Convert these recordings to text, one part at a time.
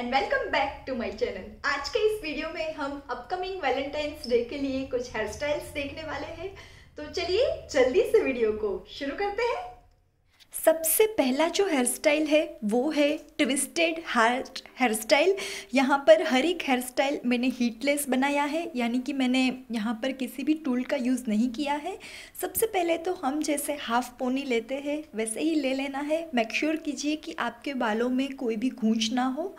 and welcome back to my channel आज के इस वीडियो में हम अपकमिंग वैलेंटाइंस डे के लिए कुछ हेयर स्टाइल्स देखने वाले हैं तो चलिए जल्दी से वीडियो को शुरू करते हैं सबसे पहला जो हेयर स्टाइल है वो है ट्विस्टेड हार्ट हेयर स्टाइल यहाँ पर हर एक हेयर स्टाइल मैंने हीटलेस बनाया है यानी कि मैंने यहाँ पर किसी भी टूल का यूज़ नहीं किया है सबसे पहले तो हम जैसे हाफ पोनी लेते हैं वैसे ही ले लेना है मैक्श्योर कीजिए कि आपके बालों में कोई भी गूंज ना हो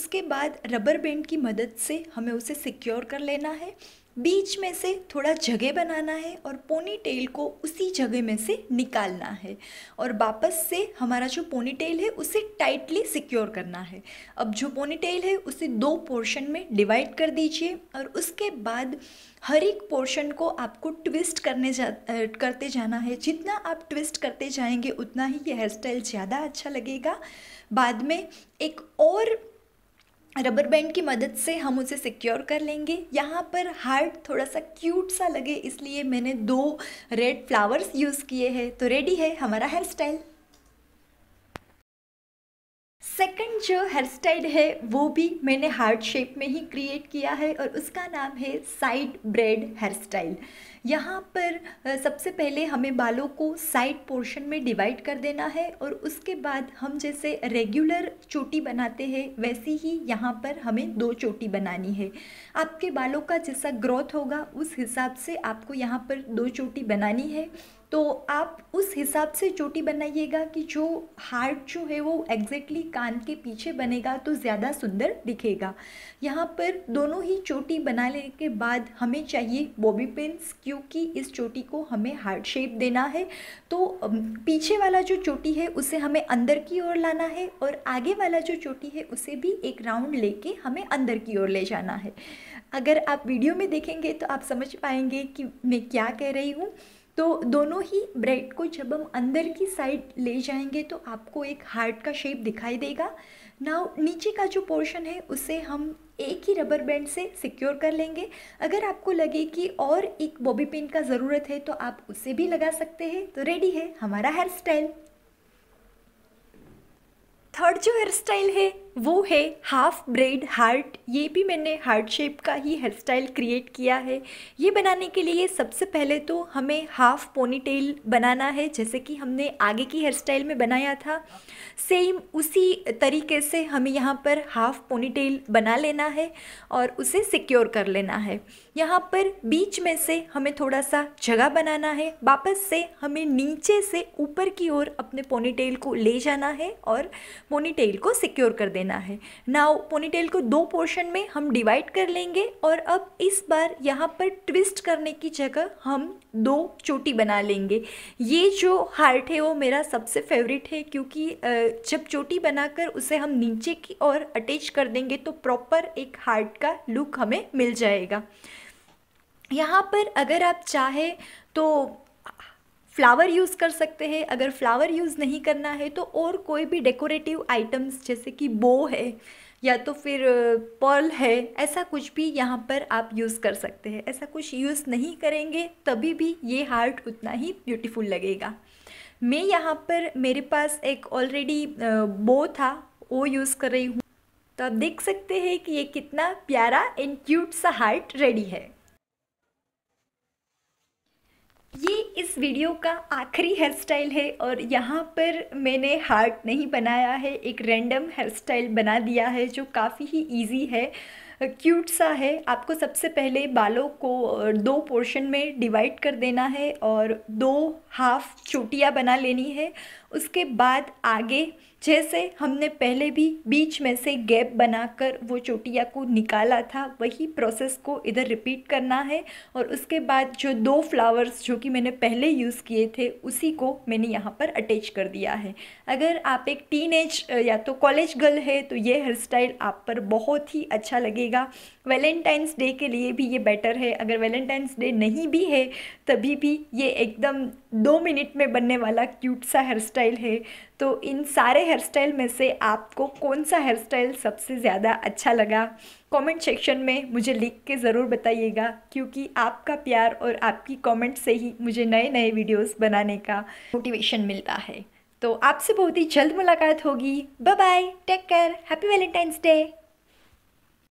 उसके बाद रबर बैंड की मदद से हमें उसे सिक्योर कर लेना है बीच में से थोड़ा जगह बनाना है और पोनी टेल को उसी जगह में से निकालना है और वापस से हमारा जो पोनी टेल है उसे टाइटली सिक्योर करना है अब जो पोनी टेल है उसे दो पोर्शन में डिवाइड कर दीजिए और उसके बाद हर एक पोर्शन को आपको ट्विस्ट करने जा करते जाना है जितना आप ट्विस्ट करते जाएंगे उतना ही ये हेयर स्टाइल ज़्यादा अच्छा लगेगा बाद में एक और रबर बैंड की मदद से हम उसे सिक्योर कर लेंगे यहाँ पर हार्ट थोड़ा सा क्यूट सा लगे इसलिए मैंने दो रेड फ्लावर्स यूज़ किए हैं तो रेडी है हमारा हेयर स्टाइल सेकंड जो हेयर स्टाइल है वो भी मैंने हार्ट शेप में ही क्रिएट किया है और उसका नाम है साइड ब्रेड हेयर स्टाइल यहाँ पर सबसे पहले हमें बालों को साइड पोर्शन में डिवाइड कर देना है और उसके बाद हम जैसे रेगुलर चोटी बनाते हैं वैसी ही यहाँ पर हमें दो चोटी बनानी है आपके बालों का जैसा ग्रोथ होगा उस हिसाब से आपको यहाँ पर दो चोटी बनानी है तो आप उस हिसाब से चोटी बनाइएगा कि जो हार्ट जो है वो एग्जैक्टली कान के पीछे बनेगा तो ज़्यादा सुंदर दिखेगा यहाँ पर दोनों ही चोटी बना लेने के बाद हमें चाहिए बॉबी पिंस क्योंकि इस चोटी को हमें हार्ट शेप देना है तो पीछे वाला जो चोटी है उसे हमें अंदर की ओर लाना है और आगे वाला जो चोटी है उसे भी एक राउंड लेके हमें अंदर की ओर ले जाना है अगर आप वीडियो में देखेंगे तो आप समझ पाएंगे कि मैं क्या कह रही हूँ तो दोनों ही ब्रेड को जब हम अंदर की साइड ले जाएंगे तो आपको एक हार्ट का शेप दिखाई देगा नाउ नीचे का जो पोर्शन है उसे हम एक ही रबर बैंड से सिक्योर कर लेंगे अगर आपको लगे कि और एक बॉबी पिन का ज़रूरत है तो आप उसे भी लगा सकते हैं तो रेडी है हमारा हेयर स्टाइल थर्ड जो हेयर स्टाइल है वो है हाफ ब्रेड हार्ट ये भी मैंने हार्ट शेप का ही हेयर स्टाइल क्रिएट किया है ये बनाने के लिए सबसे पहले तो हमें हाफ पोनीटेल बनाना है जैसे कि हमने आगे की हेयर स्टाइल में बनाया था सेम उसी तरीके से हमें यहाँ पर हाफ पोनीटेल बना लेना है और उसे सिक्योर कर लेना है यहाँ पर बीच में से हमें थोड़ा सा जगह बनाना है वापस से हमें नीचे से ऊपर की ओर अपने पोनीटेल को ले जाना है और पोनीटेल को सिक्योर कर देना लेना है नाउ पोनीटेल को दो पोर्शन में हम डिवाइड कर लेंगे और अब इस बार यहाँ पर ट्विस्ट करने की जगह हम दो चोटी बना लेंगे ये जो हार्ट है वो मेरा सबसे फेवरेट है क्योंकि जब चोटी बनाकर उसे हम नीचे की ओर अटैच कर देंगे तो प्रॉपर एक हार्ट का लुक हमें मिल जाएगा यहाँ पर अगर आप चाहें तो फ्लावर यूज़ कर सकते हैं अगर फ्लावर यूज़ नहीं करना है तो और कोई भी डेकोरेटिव आइटम्स जैसे कि बो है या तो फिर पर्ल है ऐसा कुछ भी यहाँ पर आप यूज़ कर सकते हैं ऐसा कुछ यूज़ नहीं करेंगे तभी भी ये हार्ट उतना ही ब्यूटीफुल लगेगा मैं यहाँ पर मेरे पास एक ऑलरेडी बो था वो यूज़ कर रही हूँ तो आप देख सकते हैं कि ये कितना प्यारा एंड क्यूट सा हार्ट रेडी है ये इस वीडियो का आखिरी हेयर स्टाइल है और यहाँ पर मैंने हार्ट नहीं बनाया है एक रैंडम हेयर स्टाइल बना दिया है जो काफ़ी ही इजी है क्यूट सा है आपको सबसे पहले बालों को दो पोर्शन में डिवाइड कर देना है और दो हाफ चोटियाँ बना लेनी है उसके बाद आगे जैसे हमने पहले भी बीच में से गैप बनाकर वो चोटिया को निकाला था वही प्रोसेस को इधर रिपीट करना है और उसके बाद जो दो फ्लावर्स जो कि मैंने पहले यूज़ किए थे उसी को मैंने यहाँ पर अटैच कर दिया है अगर आप एक टीन या तो कॉलेज गर्ल है तो ये हेयर स्टाइल आप पर बहुत ही अच्छा लगेगा वैलेंटाइंस डे के लिए भी ये बेटर है अगर वैलेंटाइंस डे नहीं भी है तभी भी ये एकदम दो मिनट में बनने वाला क्यूट सा हेयर स्टाइल है तो इन सारे हेयर स्टाइल में से आपको कौन सा हेयर स्टाइल सबसे ज़्यादा अच्छा लगा कमेंट सेक्शन में मुझे लिख के ज़रूर बताइएगा क्योंकि आपका प्यार और आपकी कॉमेंट से ही मुझे नए नए वीडियोज़ बनाने का मोटिवेशन मिलता है तो आपसे बहुत ही जल्द मुलाकात होगी bye bye take care happy Valentine's day